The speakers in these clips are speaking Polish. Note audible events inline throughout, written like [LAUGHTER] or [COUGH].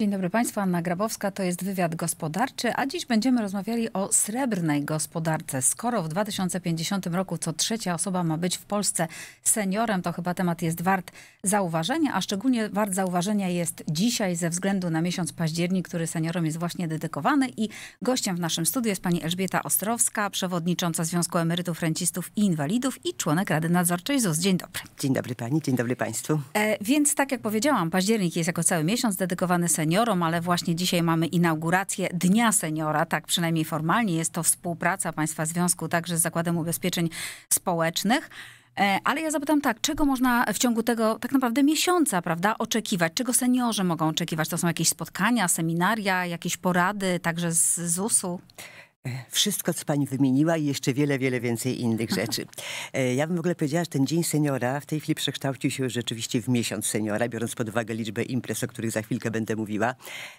Dzień dobry Państwu, Anna Grabowska, to jest wywiad gospodarczy, a dziś będziemy rozmawiali o srebrnej gospodarce. Skoro w 2050 roku co trzecia osoba ma być w Polsce seniorem, to chyba temat jest wart zauważenia, a szczególnie wart zauważenia jest dzisiaj ze względu na miesiąc październik, który seniorom jest właśnie dedykowany i gościem w naszym studiu jest pani Elżbieta Ostrowska, przewodnicząca Związku Emerytów, Rencistów i Inwalidów i członek Rady Nadzorczej ZUS. Dzień dobry. Dzień dobry Pani, dzień dobry Państwu. E, więc tak jak powiedziałam, październik jest jako cały miesiąc dedykowany seniorom seniorom, ale właśnie dzisiaj mamy inaugurację Dnia Seniora, tak przynajmniej formalnie jest to współpraca Państwa Związku także z Zakładem Ubezpieczeń Społecznych. E, ale ja zapytam tak, czego można w ciągu tego tak naprawdę miesiąca, prawda, oczekiwać? Czego seniorzy mogą oczekiwać? To są jakieś spotkania, seminaria, jakieś porady, także z ZUS-u? E, wszystko, co pani wymieniła i jeszcze wiele, wiele więcej innych [LAUGHS] rzeczy. E, ja bym w ogóle powiedziała, że ten Dzień Seniora w tej chwili przekształcił się rzeczywiście w miesiąc seniora, biorąc pod uwagę liczbę imprez, o których za chwilkę będę mówiła.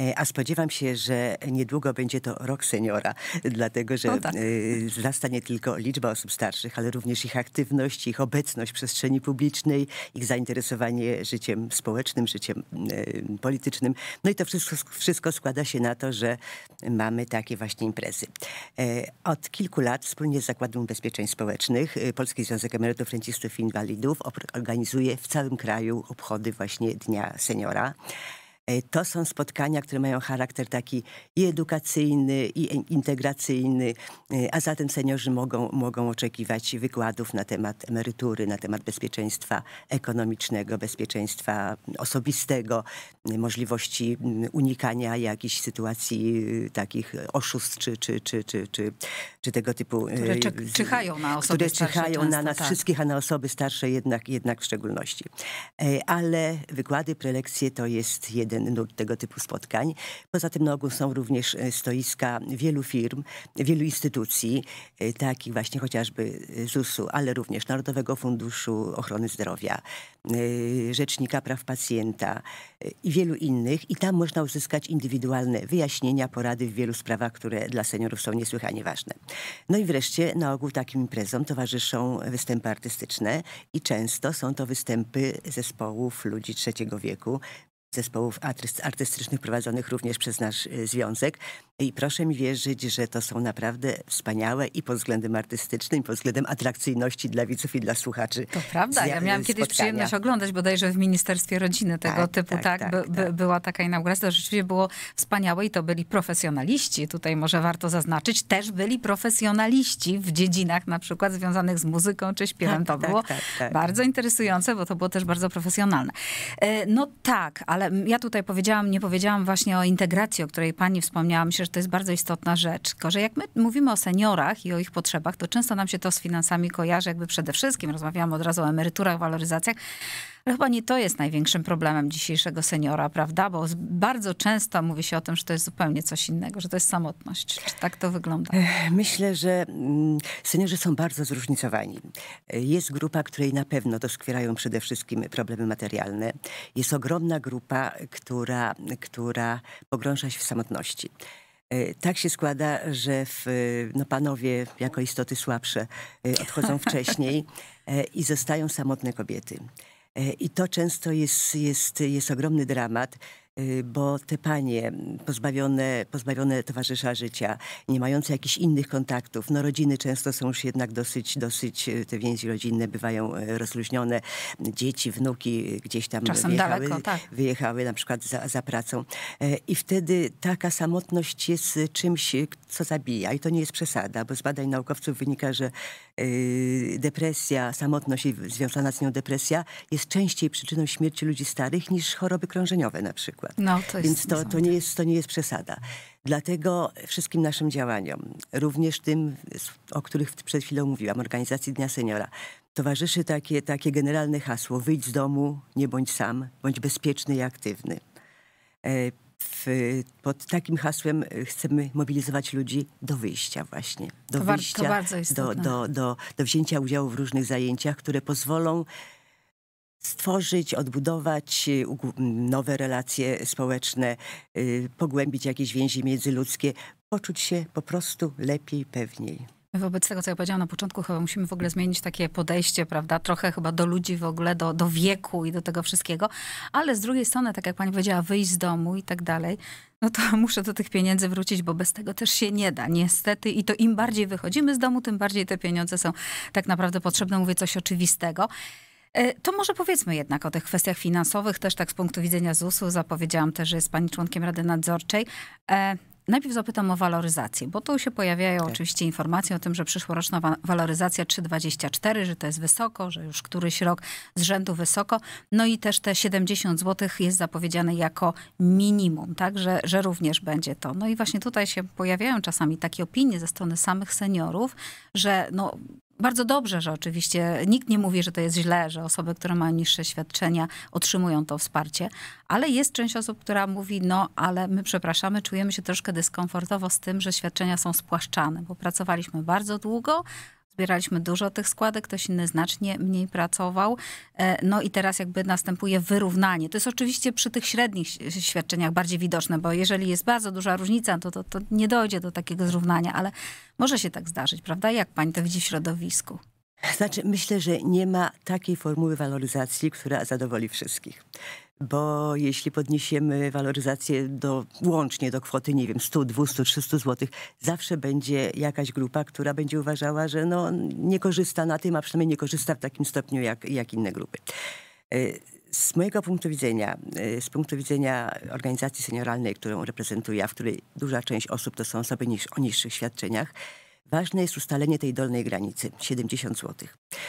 E, a spodziewam się, że niedługo będzie to rok seniora, dlatego że no tak. nie tylko liczba osób starszych, ale również ich aktywność, ich obecność w przestrzeni publicznej, ich zainteresowanie życiem społecznym, życiem politycznym. No i to wszystko, wszystko składa się na to, że mamy takie właśnie imprezy. E, od kilku lat wspólnie z Zakładem Ubezpieczeń Społecznych e, Polski Związek Emerytów, Rencistów i Inwalidów organizuje w całym kraju obchody właśnie Dnia Seniora. E, to są spotkania, które mają charakter taki i edukacyjny, i integracyjny, e, a zatem seniorzy mogą, mogą oczekiwać wykładów na temat emerytury, na temat bezpieczeństwa ekonomicznego, bezpieczeństwa osobistego, e, możliwości mm, unikania jakichś sytuacji takich oszustw czy, czy, czy, czy, czy, czy tego typu... Które czyhają na osoby które starsze. Które czyhają na nas tak. wszystkich, a na osoby starsze jednak, jednak w szczególności. Ale wykłady, prelekcje to jest jeden jeden nurt tego typu spotkań. Poza tym na no, ogół są również e, stoiska wielu firm, wielu instytucji, e, takich właśnie chociażby e, ZUS-u, ale również Narodowego Funduszu Ochrony Zdrowia, Rzecznika Praw Pacjenta i wielu innych. I tam można uzyskać indywidualne wyjaśnienia, porady w wielu sprawach, które dla seniorów są niesłychanie ważne. No i wreszcie na ogół takim imprezom towarzyszą występy artystyczne i często są to występy zespołów ludzi trzeciego wieku, zespołów artystycznych prowadzonych również przez nasz y, związek. I proszę mi wierzyć, że to są naprawdę wspaniałe i pod względem artystycznym, i pod względem atrakcyjności dla widzów i dla słuchaczy. To prawda. Ja miałam kiedyś spotkania. przyjemność oglądać bodajże w Ministerstwie Rodziny tego tak, typu, tak, tak, tak, tak, by, była taka inauguracja. To rzeczywiście było wspaniałe i to byli profesjonaliści. Tutaj może warto zaznaczyć, też byli profesjonaliści w dziedzinach na przykład związanych z muzyką czy śpiewem. Tak, to tak, było bardzo interesujące, bo to było też bardzo profesjonalne. E, no tak, ale ja tutaj powiedziałam, nie powiedziałam właśnie o integracji, o której pani wspomniała. Myślę, że to jest bardzo istotna rzecz, tylko że jak my mówimy o seniorach i o ich potrzebach, to często nam się to z finansami kojarzy, jakby przede wszystkim rozmawiamy od razu o emeryturach, waloryzacjach, ale chyba nie to jest największym problemem dzisiejszego seniora, prawda? Bo bardzo często mówi się o tym, że to jest zupełnie coś innego, że to jest samotność. Czy tak to wygląda? Myślę, że mm, seniorzy są bardzo zróżnicowani. Jest grupa, której na pewno doskwierają przede wszystkim problemy materialne. Jest ogromna grupa, która, która pogrąża się w samotności. E, tak się składa, że w, e, no panowie jako istoty słabsze e, odchodzą [LAUGHS] wcześniej i zostają samotne kobiety. I to często jest, jest, jest ogromny dramat. Y, bo te panie pozbawione, pozbawione towarzysza życia, nie mające jakichś innych kontaktów, no rodziny często są już jednak dosyć, dosyć y, te więzi rodzinne bywają y, rozluźnione, dzieci, wnuki gdzieś tam Czasem wyjechały, daleko, tak. wyjechały na przykład za, za pracą e, i wtedy taka samotność jest czymś, co zabija i to nie jest przesada, bo z badań naukowców wynika, że depresja, samotność i związana z nią depresja jest częściej przyczyną śmierci ludzi starych niż choroby krążeniowe na przykład przykład. No, to jest Więc to, to, nie jest, to nie jest przesada. Dlatego wszystkim naszym działaniom, również tym, o których przed chwilą mówiłam, organizacji Dnia Seniora, towarzyszy takie, takie generalne hasło: wyjdź z domu, nie bądź sam, bądź bezpieczny i aktywny. E, w, pod takim hasłem chcemy mobilizować ludzi do wyjścia właśnie. Do to wyjścia, to do, do, do, do wzięcia udziału w różnych zajęciach, które pozwolą stworzyć, odbudować y, nowe relacje społeczne, y, pogłębić jakieś więzi międzyludzkie, poczuć się po prostu lepiej, pewniej. Wobec tego, co ja powiedziałam na początku, chyba musimy w ogóle zmienić takie podejście, prawda? Trochę chyba do ludzi w ogóle, do, do wieku i do tego wszystkiego. Ale z drugiej strony, tak jak pani powiedziała, wyjść z domu i tak dalej, no to [LAUGHS] muszę do tych pieniędzy wrócić, bo bez tego też się nie da, niestety. I to im bardziej wychodzimy z domu, tym bardziej te pieniądze są tak naprawdę potrzebne. Mówię coś oczywistego. E, to może powiedzmy jednak o tych kwestiach finansowych, też tak z punktu widzenia ZUS-u. Zapowiedziałam też, że jest pani członkiem Rady Nadzorczej. E, najpierw zapytam o waloryzację, bo tu się pojawiają tak. oczywiście informacje o tym, że przyszłoroczna waloryzacja 3,24, że to jest wysoko, że już któryś rok z rzędu wysoko. No i też te 70 zł jest zapowiedziane jako minimum, tak, że, że również będzie to. No i właśnie tutaj się pojawiają czasami takie opinie ze strony samych seniorów, że no, bardzo dobrze, że oczywiście nikt nie mówi, że to jest źle, że osoby, które mają niższe świadczenia otrzymują to wsparcie, ale jest część osób, która mówi, no ale my przepraszamy, czujemy się troszkę dyskomfortowo z tym, że świadczenia są spłaszczane, bo pracowaliśmy bardzo długo, Zbieraliśmy dużo tych składek, ktoś inny znacznie mniej pracował. E, no i teraz jakby następuje wyrównanie. To jest oczywiście przy tych średnich świadczeniach bardziej widoczne, bo jeżeli jest bardzo duża różnica, to, to, to nie dojdzie do takiego zrównania, ale może się tak zdarzyć, prawda? Jak pani to widzi w środowisku? Znaczy, myślę, że nie ma takiej formuły waloryzacji, która zadowoli wszystkich bo jeśli podniesiemy waloryzację do, łącznie do kwoty, nie wiem, 100, 200, 300 zł, zawsze będzie jakaś grupa, która będzie uważała, że no, nie korzysta na tym, a przynajmniej nie korzysta w takim stopniu jak, jak inne grupy. Y, z mojego punktu widzenia, y, z punktu widzenia organizacji senioralnej, którą reprezentuję, a w której duża część osób to są osoby niż, o niższych świadczeniach, Ważne jest ustalenie tej dolnej granicy 70 zł.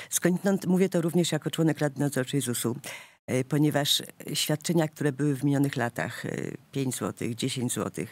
Skąd mówię to również jako członek Rady Nadzorczej ZUS-u. E, ponieważ e, świadczenia, które były w minionych latach 5 zł, 10 zł,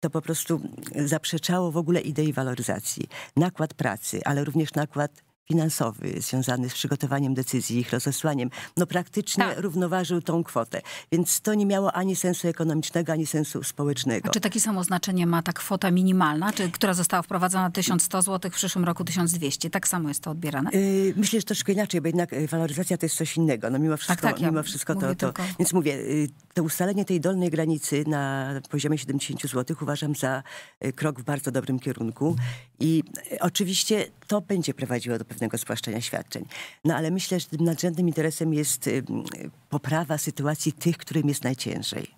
to po prostu mm, zaprzeczało w ogóle idei waloryzacji. Nakład pracy, ale również nakład finansowy związany z przygotowaniem decyzji, ich rozesłaniem, no praktycznie tak. równoważył tą kwotę. Więc to nie miało ani sensu ekonomicznego, ani sensu społecznego. A czy takie samo znaczenie ma ta kwota minimalna, czy, która została wprowadzona 1100 zł, w przyszłym roku 1200? Tak samo jest to odbierane? Yy, myślę, że troszkę inaczej, bo jednak yy, waloryzacja to jest coś innego. No mimo wszystko, tak, tak, ja mimo wszystko to, to tylko... Więc mówię, yy, to ustalenie tej dolnej granicy na poziomie 70 zł uważam za yy, krok w bardzo dobrym kierunku. I oczywiście to będzie prowadziło do pewnego spłaszczenia świadczeń. No ale myślę, że tym nadrzędnym interesem jest poprawa sytuacji tych, którym jest najciężej.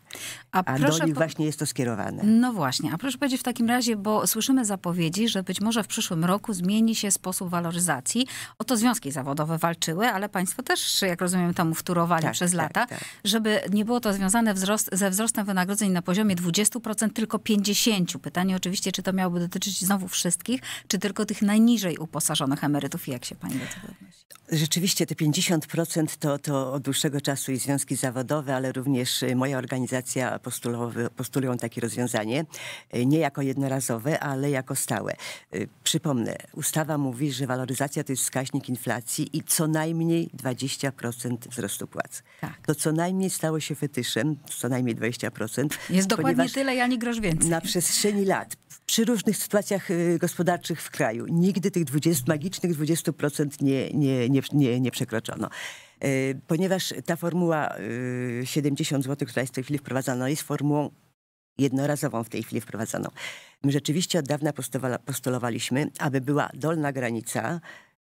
A, a do nich właśnie jest to skierowane. No właśnie, a proszę powiedzieć w takim razie, bo słyszymy zapowiedzi, że być może w przyszłym roku zmieni się sposób waloryzacji. O to związki zawodowe walczyły, ale państwo też, jak rozumiem, tam wtórowali tak, przez tak, lata, tak. żeby nie było to związane wzrost, ze wzrostem wynagrodzeń na poziomie 20%, tylko 50%. Pytanie oczywiście, czy to miałoby dotyczyć znowu wszystkich, czy tylko tych najniżej uposażonych emerytów i jak się pani do tego odnosi? Rzeczywiście te 50% to, to od dłuższego czasu czyli związki zawodowe, ale również y, moja organizacja postulują takie rozwiązanie, y, nie jako jednorazowe, ale jako stałe. Y, przypomnę, ustawa mówi, że waloryzacja to jest wskaźnik inflacji i co najmniej 20% wzrostu płac. Tak. To co najmniej stało się fetyszem, co najmniej 20%. Jest dokładnie tyle, ja nie grosz więcej. Na przestrzeni lat, przy różnych sytuacjach gospodarczych w kraju, nigdy tych 20, magicznych 20% nie, nie, nie, nie, nie przekroczono. Y, ponieważ ta formuła 70 y, zł, która jest w tej chwili wprowadzana, jest formułą jednorazową w tej chwili wprowadzaną. My rzeczywiście od dawna postulowaliśmy, aby była dolna granica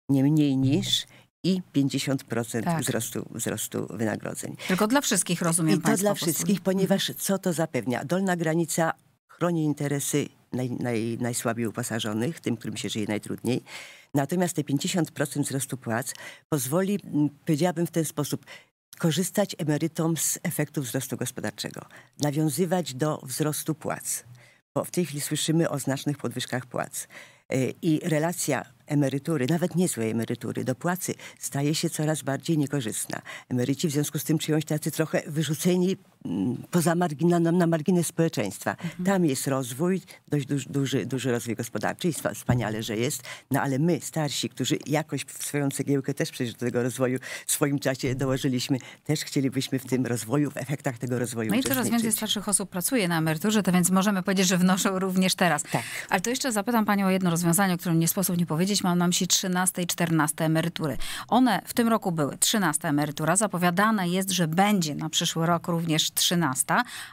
nie mniej niż i 50% tak. wzrostu, wzrostu wynagrodzeń. Tylko dla wszystkich, rozumiem I to dla wszystkich, ponieważ co to zapewnia? Dolna granica chroni interesy naj, naj, najsłabiej uposażonych, tym, którym się żyje najtrudniej. Natomiast te 50% wzrostu płac pozwoli, powiedziałabym w ten sposób, korzystać emerytom z efektów wzrostu gospodarczego, nawiązywać do wzrostu płac, bo w tej chwili słyszymy o znacznych podwyżkach płac. E, I relacja emerytury, nawet niezłej emerytury, do płacy staje się coraz bardziej niekorzystna. Emeryci w związku z tym czują się tacy trochę wyrzuceni mm, poza margina, no, na margines społeczeństwa. Mhm. Tam jest rozwój, dość duży, duży, duży rozwój gospodarczy i wspaniale, że jest, no ale my, starsi, którzy jakoś w swoją cegiełkę też przecież do tego rozwoju w swoim czasie dołożyliśmy, też chcielibyśmy w tym rozwoju, w efektach tego rozwoju No i coraz więcej starszych osób pracuje na emeryturze, to więc możemy powiedzieć, że wnoszą również teraz. Tak. Ale to jeszcze zapytam Panią o jedno rozwiązanie, o którym nie sposób nie powiedzieć, powiedzieć, mam na myśli 13 i 14 emerytury. One w tym roku były 13 emerytura, zapowiadane jest, że będzie na przyszły rok również 13,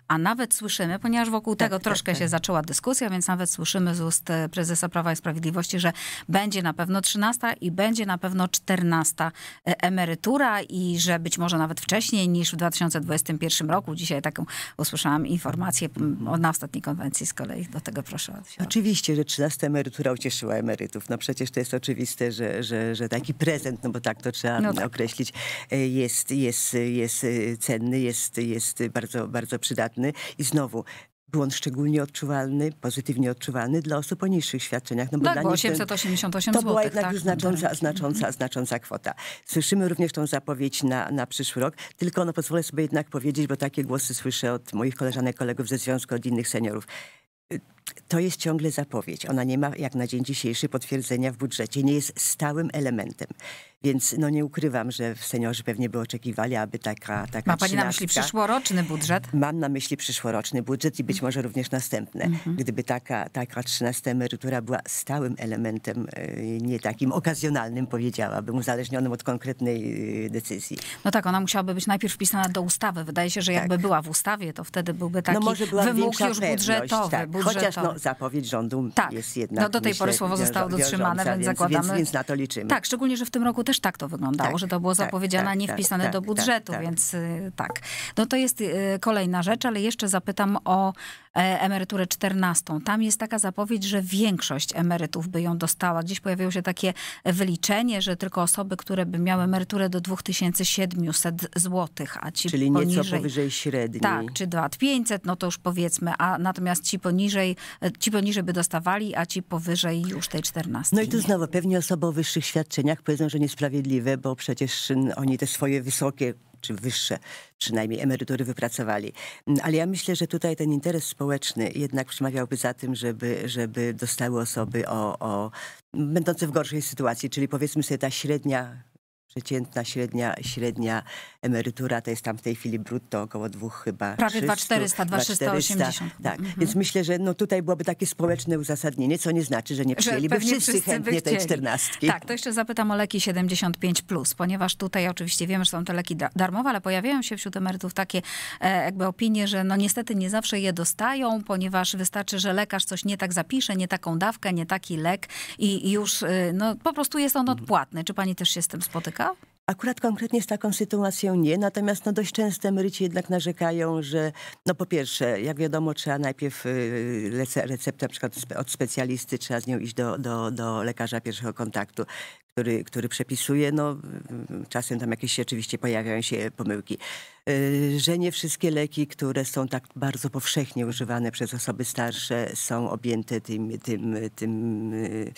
a nawet słyszymy, ponieważ wokół tak, tego tak, troszkę tak. się zaczęła dyskusja, więc nawet słyszymy z ust e, prezesa Prawa i Sprawiedliwości, że będzie na pewno 13 i będzie na pewno 14 e, emerytura i że być może nawet wcześniej niż w 2021 roku. Dzisiaj taką usłyszałam informację na ostatniej konwencji z kolei. Do tego proszę. Oczywiście, że 13 emerytura ucieszyła emerytów. No przecież przecież to jest oczywiste, że, że, że taki prezent, no bo tak to trzeba no tak. określić, e, jest, jest, jest e, cenny, jest, jest bardzo, bardzo przydatny. I znowu, był on szczególnie odczuwalny, pozytywnie odczuwalny dla osób o niższych świadczeniach. No bo tak, dla bo 888 zł. To była jednak tak, znacząca, tak. znacząca, mhm. znacząca kwota. Słyszymy również tą zapowiedź na, na przyszły rok, tylko no pozwolę sobie jednak powiedzieć, bo takie głosy słyszę od moich koleżanek, kolegów ze Związku, od innych seniorów to jest ciągle zapowiedź. Ona nie ma jak na dzień dzisiejszy potwierdzenia w budżecie, nie jest stałym elementem. Więc no nie ukrywam, że seniorzy pewnie by oczekiwali, aby taka taka Ma pani na myśli przyszłoroczny budżet? Mam na myśli przyszłoroczny budżet i być może również następne. Mhm. Gdyby taka, taka 13 emerytura była stałym elementem, e, nie takim okazjonalnym powiedziałabym, uzależnionym od konkretnej e, decyzji. No tak, ona musiałaby być najpierw wpisana do ustawy. Wydaje się, że jakby tak. była w ustawie, to wtedy byłby taki no może wymóg już budżetowy. Tak. budżetowy. Chociaż no, zapowiedź rządu tak. jest jednak, No do tej myślę, pory słowo zostało dotrzymane, więc zakładamy. Więc, więc na to liczymy. Tak, szczególnie, że w tym roku też tak to wyglądało, tak, że to było tak, zapowiedziane, tak, nie tak, wpisane tak, do tak, budżetu, więc y, tak. No to jest y, kolejna rzecz, ale jeszcze zapytam o e, emeryturę 14. Tam jest taka zapowiedź, że większość emerytów by ją dostała. Gdzieś pojawiło się takie wyliczenie, że tylko osoby, które by miały emeryturę do 2700 zł, a ci Czyli poniżej, nieco powyżej średniej. Tak, czy 2500, no to już powiedzmy, a natomiast ci poniżej, e, ci poniżej by dostawali, a ci powyżej już tej 14. No i tu znowu pewnie osoby o wyższych świadczeniach powiedzą, że nie niesprawiedliwe, bo przecież oni te swoje wysokie czy wyższe przynajmniej emerytury wypracowali. Ale ja myślę, że tutaj ten interes społeczny jednak przemawiałby za tym, żeby, żeby dostały osoby o, o będące w gorszej sytuacji, czyli powiedzmy sobie ta średnia przeciętna średnia, średnia emerytura to jest tam w tej chwili brutto około dwóch chyba. Prawie 2400, 2380. Tak, mhm. więc myślę, że no tutaj byłoby takie społeczne uzasadnienie, co nie znaczy, że nie przyjęliby że wszyscy, wszyscy chętnie tej czternastki. Tak, to jeszcze zapytam o leki 75+, plus, ponieważ tutaj oczywiście wiemy, że są to leki darmowe, ale pojawiają się wśród emerytów takie e, jakby opinie, że no niestety nie zawsze je dostają, ponieważ wystarczy, że lekarz coś nie tak zapisze, nie taką dawkę, nie taki lek i już y, no, po prostu jest on mhm. odpłatny. Czy pani też się z tym spotyka? Akurat konkretnie z taką sytuacją nie, natomiast no dość często emeryci jednak narzekają, że no po pierwsze, jak wiadomo, trzeba najpierw y, receptę na przykład od specjalisty, trzeba z nią iść do, do, do lekarza pierwszego kontaktu, który, który przepisuje. No, czasem tam jakieś oczywiście pojawiają się pomyłki. Y, że nie wszystkie leki, które są tak bardzo powszechnie używane przez osoby starsze, są objęte tym, tym, tym y,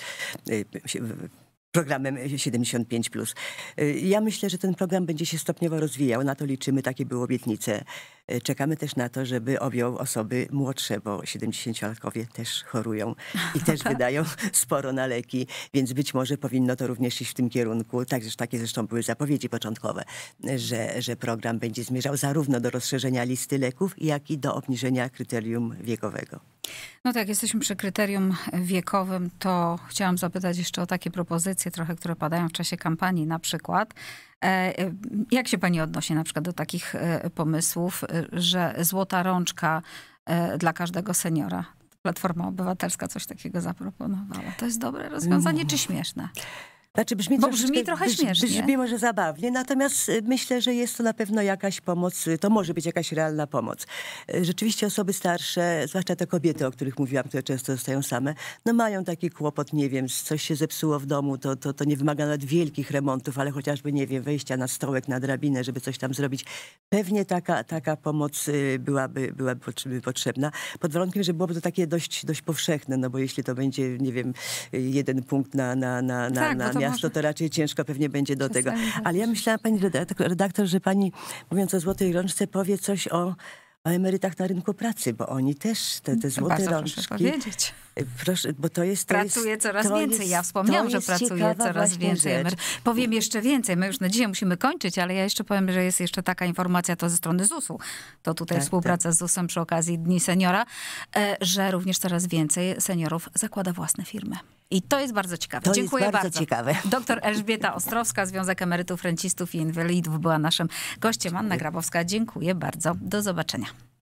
programem 75. E, e, ja myślę, że ten program będzie się stopniowo rozwijał. Na to liczymy, takie były obietnice. E, czekamy też na to, żeby objął osoby młodsze, bo 70-latkowie też chorują i też [LAUGHS] wydają sporo na leki, więc być może powinno to również iść w tym kierunku. Także takie zresztą były zapowiedzi początkowe, że, że program będzie zmierzał zarówno do rozszerzenia listy leków, jak i do obniżenia kryterium wiekowego. No tak, jesteśmy przy kryterium wiekowym, to chciałam zapytać jeszcze o takie propozycje trochę, które padają w czasie kampanii na przykład. E, e, jak się pani odnosi na przykład do takich e, pomysłów, że złota rączka dla każdego seniora? Platforma Obywatelska coś takiego zaproponowała. To jest dobre rozwiązanie, czy mm. śmieszne? Znaczy brzmi Bo brzmi trochę brz, śmiesznie. Brzmi może zabawnie, natomiast y, myślę, że jest to na pewno jakaś pomoc, y, to może być jakaś realna pomoc. Y, rzeczywiście osoby starsze, zwłaszcza te kobiety, o których mówiłam, które często zostają same, no mają taki kłopot, nie wiem, coś się zepsuło w domu, to, to, to nie wymaga nawet wielkich remontów, ale chociażby, nie wiem, wejścia na stołek, na drabinę, żeby coś tam zrobić. Pewnie taka, taka pomoc byłaby, byłaby potrzebna, pod warunkiem, że byłoby to takie dość, dość powszechne, no bo jeśli to będzie, nie wiem, jeden punkt na, na, na, na, tak, na miasto, to raczej ciężko pewnie będzie do tego. Tak. Ale ja myślałam, pani tak, redaktor, że pani mówiąc o złotej rączce powie coś o o emerytach na rynku pracy, bo oni też te, te złote Bardzo rączki. Proszę powiedzieć. Proszę, bo to jest. To pracuje jest, coraz to więcej. Jest, ja wspomniałam, że pracuje coraz więcej. Rzecz. Powiem jeszcze więcej. My już na dzisiaj musimy kończyć, ale ja jeszcze powiem, że jest jeszcze taka informacja to ze strony ZUS-u. To tutaj tak, współpraca tak. z ZUS-em przy okazji Dni Seniora, e, że również coraz więcej seniorów zakłada własne firmy. I to jest bardzo ciekawe. To Dziękuję bardzo, bardzo. ciekawe. Doktor Elżbieta Ostrowska, Związek Emerytów, Rencistów i Inwalidów była naszym gościem. Anna Grabowska, dziękuję bardzo. Do zobaczenia.